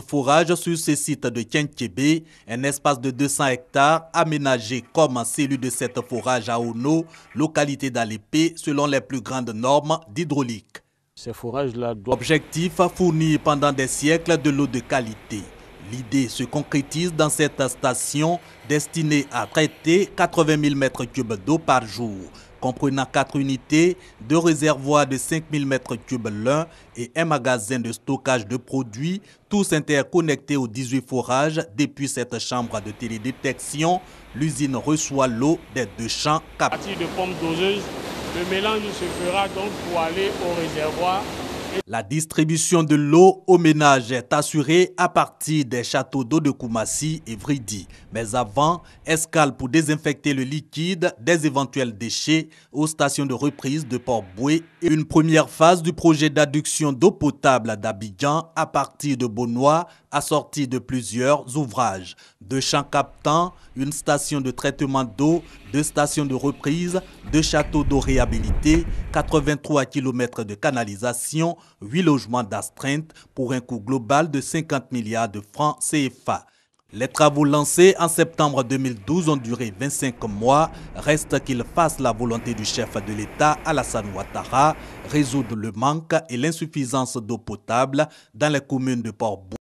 Forage sur ce site de Kienkebe, un espace de 200 hectares aménagé comme cellule de cette forage à Ono, localité d'Alepé, selon les plus grandes normes d'hydraulique. Ces forages-là Objectif fournir pendant des siècles de l'eau de qualité. L'idée se concrétise dans cette station destinée à traiter 80 000 m3 d'eau par jour comprenant quatre unités, deux réservoirs de 5000 m3 l'un et un magasin de stockage de produits, tous interconnectés aux 18 forages. Depuis cette chambre de télédétection, l'usine reçoit l'eau des deux champs cap. À partir de pompes doseuses, le mélange se fera donc pour aller au réservoir la distribution de l'eau au ménage est assurée à partir des châteaux d'eau de Koumassi et Vridi. Mais avant, escale pour désinfecter le liquide des éventuels déchets aux stations de reprise de Port-Boué et une première phase du projet d'adduction d'eau potable d'Abidjan à partir de Beaunois assorti de plusieurs ouvrages. Deux champs captants, une station de traitement d'eau, deux stations de reprise, deux châteaux d'eau réhabilités, 83 km de canalisation, huit logements d'astreinte pour un coût global de 50 milliards de francs CFA. Les travaux lancés en septembre 2012 ont duré 25 mois. Reste qu'il fasse la volonté du chef de l'État, Alassane Ouattara, résoudre le manque et l'insuffisance d'eau potable dans les communes de port